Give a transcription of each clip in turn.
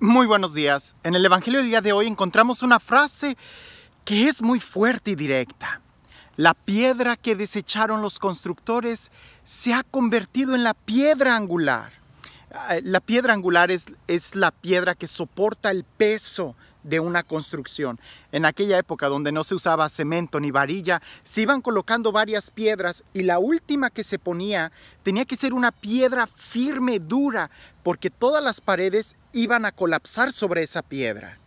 Muy buenos días. En el Evangelio del día de hoy encontramos una frase que es muy fuerte y directa. La piedra que desecharon los constructores se ha convertido en la piedra angular. Ah, la piedra angular es, es la piedra que soporta el peso de una construcción. En aquella época donde no se usaba cemento ni varilla, se iban colocando varias piedras y la última que se ponía tenía que ser una piedra firme, dura, porque todas las paredes iban a colapsar sobre esa piedra.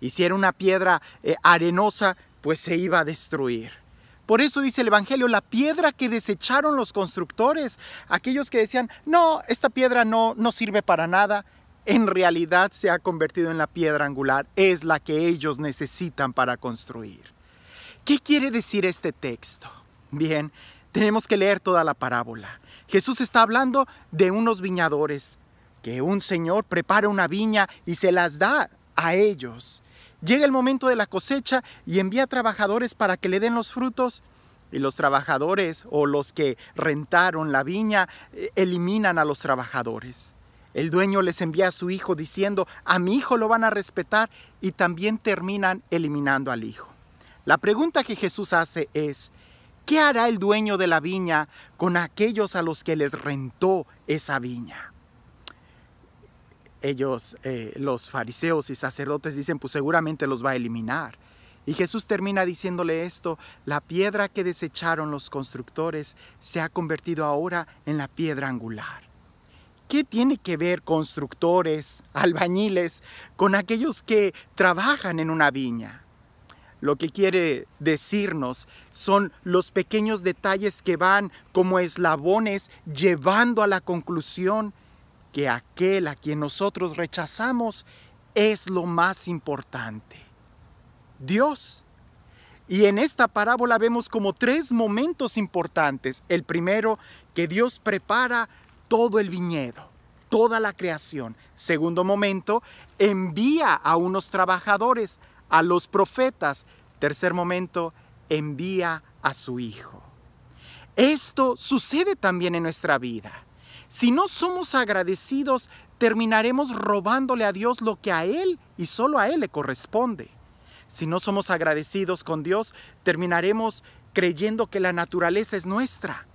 Y si era una piedra eh, arenosa, pues se iba a destruir. Por eso dice el Evangelio, la piedra que desecharon los constructores, aquellos que decían, no, esta piedra no, no sirve para nada, en realidad se ha convertido en la piedra angular, es la que ellos necesitan para construir. ¿Qué quiere decir este texto? Bien, tenemos que leer toda la parábola. Jesús está hablando de unos viñadores, que un señor prepara una viña y se las da a ellos. Llega el momento de la cosecha y envía trabajadores para que le den los frutos. Y los trabajadores o los que rentaron la viña eh, eliminan a los trabajadores. El dueño les envía a su hijo diciendo, a mi hijo lo van a respetar y también terminan eliminando al hijo. La pregunta que Jesús hace es, ¿qué hará el dueño de la viña con aquellos a los que les rentó esa viña? Ellos, eh, los fariseos y sacerdotes, dicen, pues seguramente los va a eliminar. Y Jesús termina diciéndole esto, la piedra que desecharon los constructores se ha convertido ahora en la piedra angular. ¿Qué tiene que ver constructores, albañiles, con aquellos que trabajan en una viña? Lo que quiere decirnos son los pequeños detalles que van como eslabones llevando a la conclusión que aquel a quien nosotros rechazamos es lo más importante. Dios. Y en esta parábola vemos como tres momentos importantes. El primero, que Dios prepara todo el viñedo, toda la creación. Segundo momento, envía a unos trabajadores, a los profetas. Tercer momento, envía a su Hijo. Esto sucede también en nuestra vida. Si no somos agradecidos, terminaremos robándole a Dios lo que a Él y solo a Él le corresponde. Si no somos agradecidos con Dios, terminaremos creyendo que la naturaleza es nuestra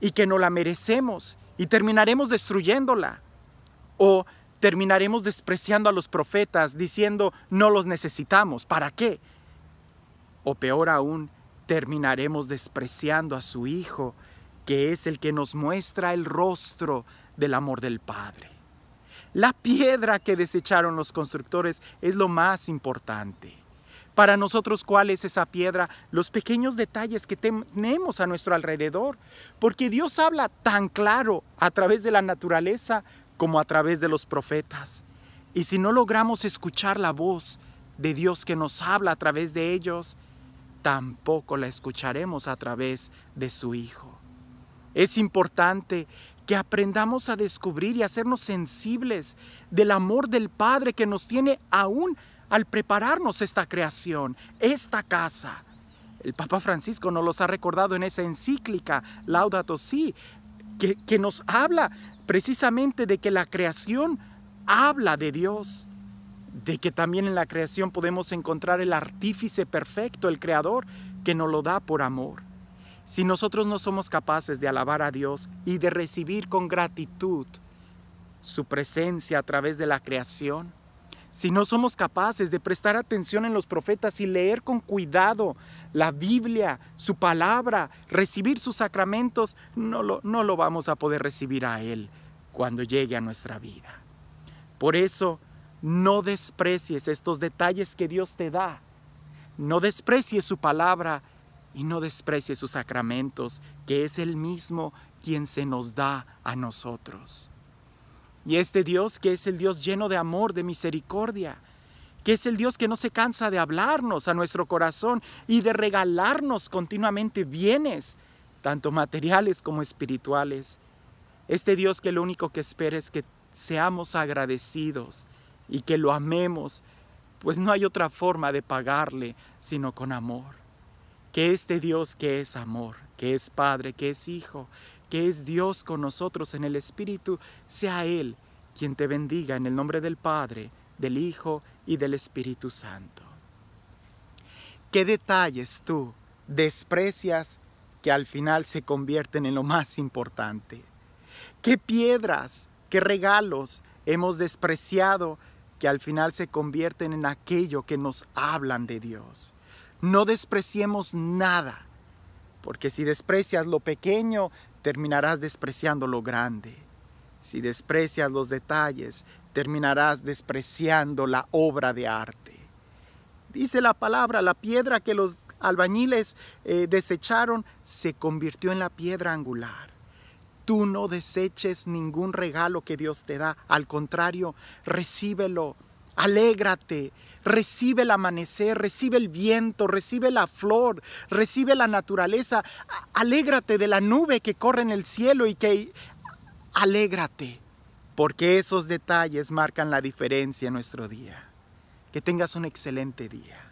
y que no la merecemos y terminaremos destruyéndola. O terminaremos despreciando a los profetas diciendo no los necesitamos, ¿para qué? O peor aún, terminaremos despreciando a su Hijo, que es el que nos muestra el rostro del amor del Padre. La piedra que desecharon los constructores es lo más importante. Para nosotros, ¿cuál es esa piedra? Los pequeños detalles que tenemos a nuestro alrededor. Porque Dios habla tan claro a través de la naturaleza como a través de los profetas. Y si no logramos escuchar la voz de Dios que nos habla a través de ellos, tampoco la escucharemos a través de su Hijo. Es importante que aprendamos a descubrir y hacernos sensibles del amor del Padre que nos tiene aún al prepararnos esta creación, esta casa. El Papa Francisco nos los ha recordado en esa encíclica, Laudato Si, que, nos habla precisamente de que la creación habla de Dios, de que también en la creación podemos encontrar el artífice perfecto, el creador, que nos lo da por amor. Si nosotros no somos capaces de alabar a Dios y de recibir con gratitud su presencia a través de la creación, si no somos capaces de prestar atención en los profetas y leer con cuidado la Biblia, su palabra, recibir sus sacramentos, no lo, no lo vamos a poder recibir a Él cuando llegue a nuestra vida. Por eso, no desprecies estos detalles que Dios te da. No desprecies su palabra y no desprecies sus sacramentos, que es el mismo quien se nos da a nosotros. Y este Dios que es el Dios lleno de amor, de misericordia, que es el Dios que no se cansa de hablarnos a nuestro corazón y de regalarnos continuamente bienes, tanto materiales como espirituales. Este Dios que lo único que espera es que seamos agradecidos y que lo amemos, pues no hay otra forma de pagarle sino con amor. Que este Dios que es amor, que es Padre, que es Hijo, que es Dios con nosotros en el Espíritu, sea Él quien te bendiga en el nombre del Padre, del Hijo y del Espíritu Santo. ¿Qué detalles tú desprecias que al final se convierten en lo más importante? ¿Qué piedras, qué regalos hemos despreciado que al final se convierten en aquello que nos hablan de Dios? No despreciemos nada, porque si desprecias lo pequeño, terminarás despreciando lo grande. Si desprecias los detalles, terminarás despreciando la obra de arte. Dice la palabra, la piedra que los albañiles eh, desecharon se convirtió en la piedra angular. Tú no deseches ningún regalo que Dios te da, al contrario, recíbelo, alégrate, recibe el amanecer, recibe el viento, recibe la flor, recibe la naturaleza. Alégrate de la nube que corre en el cielo y que... Alégrate, porque esos detalles marcan la diferencia en nuestro día. Que tengas un excelente día.